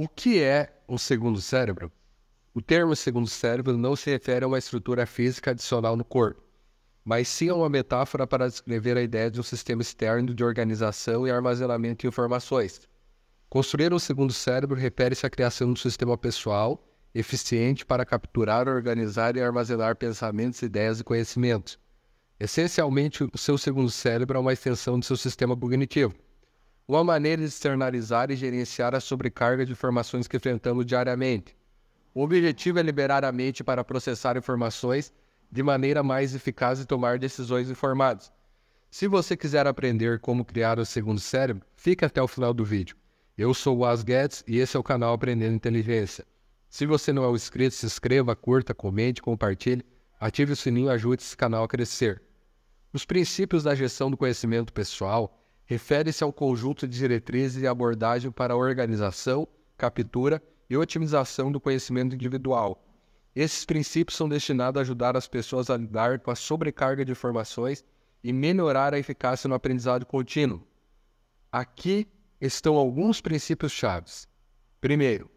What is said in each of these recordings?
O que é o segundo cérebro? O termo segundo cérebro não se refere a uma estrutura física adicional no corpo, mas sim a uma metáfora para descrever a ideia de um sistema externo de organização e armazenamento de informações. Construir um segundo cérebro refere-se à criação de um sistema pessoal eficiente para capturar, organizar e armazenar pensamentos, ideias e conhecimentos. Essencialmente, o seu segundo cérebro é uma extensão do seu sistema cognitivo uma maneira de externalizar e gerenciar a sobrecarga de informações que enfrentamos diariamente. O objetivo é liberar a mente para processar informações de maneira mais eficaz e tomar decisões informadas. Se você quiser aprender como criar o segundo cérebro, fique até o final do vídeo. Eu sou o As Guedes e esse é o canal Aprendendo Inteligência. Se você não é um inscrito, se inscreva, curta, comente, compartilhe, ative o sininho e ajude esse canal a crescer. Os princípios da gestão do conhecimento pessoal refere-se ao conjunto de diretrizes e abordagem para a organização, captura e otimização do conhecimento individual. Esses princípios são destinados a ajudar as pessoas a lidar com a sobrecarga de informações e melhorar a eficácia no aprendizado contínuo. Aqui estão alguns princípios chaves. Primeiro,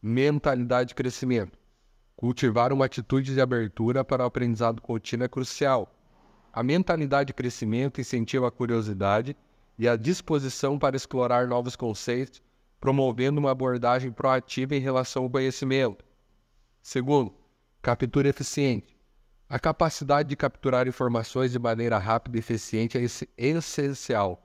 mentalidade de crescimento. Cultivar uma atitude de abertura para o aprendizado contínuo é crucial. A mentalidade de crescimento incentiva a curiosidade e a disposição para explorar novos conceitos, promovendo uma abordagem proativa em relação ao conhecimento. Segundo, captura eficiente. A capacidade de capturar informações de maneira rápida e eficiente é essencial.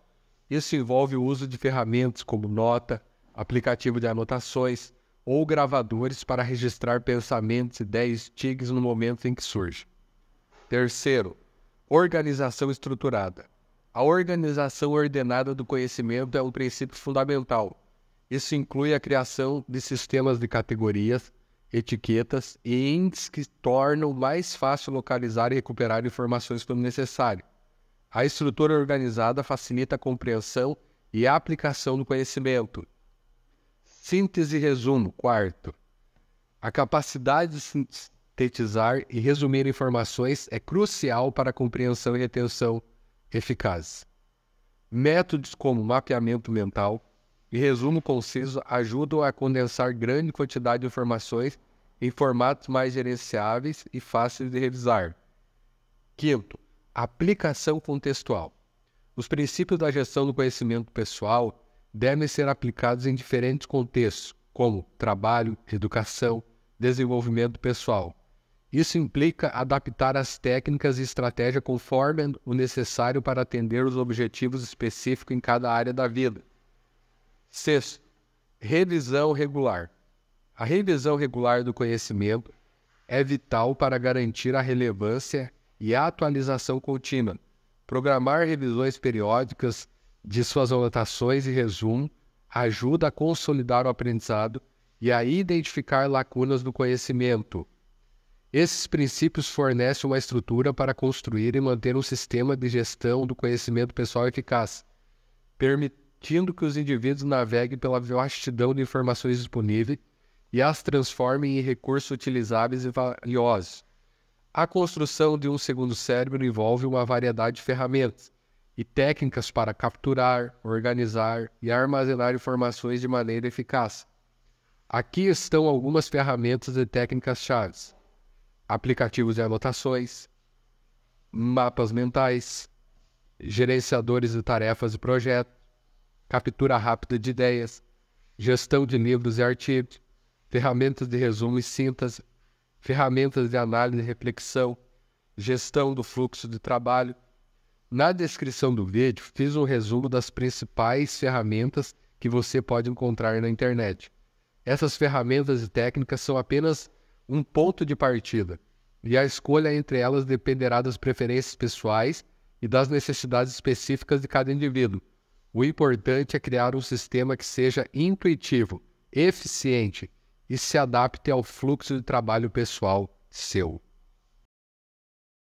Isso envolve o uso de ferramentas como nota, aplicativo de anotações ou gravadores para registrar pensamentos, ideias, tics no momento em que surge. Terceiro, organização estruturada. A organização ordenada do conhecimento é um princípio fundamental. Isso inclui a criação de sistemas de categorias, etiquetas e índices que tornam mais fácil localizar e recuperar informações quando necessário. A estrutura organizada facilita a compreensão e a aplicação do conhecimento. Síntese e resumo, quarto. A capacidade de sintetizar e resumir informações é crucial para a compreensão e retenção eficazes. Métodos como mapeamento mental e resumo conciso ajudam a condensar grande quantidade de informações em formatos mais gerenciáveis e fáceis de revisar. Quinto, aplicação contextual. Os princípios da gestão do conhecimento pessoal devem ser aplicados em diferentes contextos, como trabalho, educação, desenvolvimento pessoal, isso implica adaptar as técnicas e estratégia conforme o necessário para atender os objetivos específicos em cada área da vida. Sexto, revisão regular. A revisão regular do conhecimento é vital para garantir a relevância e a atualização contínua. Programar revisões periódicas de suas anotações e resumo ajuda a consolidar o aprendizado e a identificar lacunas do conhecimento. Esses princípios fornecem uma estrutura para construir e manter um sistema de gestão do conhecimento pessoal eficaz, permitindo que os indivíduos naveguem pela vastidão de informações disponíveis e as transformem em recursos utilizáveis e valiosos. A construção de um segundo cérebro envolve uma variedade de ferramentas e técnicas para capturar, organizar e armazenar informações de maneira eficaz. Aqui estão algumas ferramentas e técnicas-chave aplicativos e anotações, mapas mentais, gerenciadores de tarefas e projetos, captura rápida de ideias, gestão de livros e artigos, ferramentas de resumo e síntese, ferramentas de análise e reflexão, gestão do fluxo de trabalho. Na descrição do vídeo, fiz um resumo das principais ferramentas que você pode encontrar na internet. Essas ferramentas e técnicas são apenas um ponto de partida e a escolha entre elas dependerá das preferências pessoais e das necessidades específicas de cada indivíduo. O importante é criar um sistema que seja intuitivo, eficiente e se adapte ao fluxo de trabalho pessoal seu.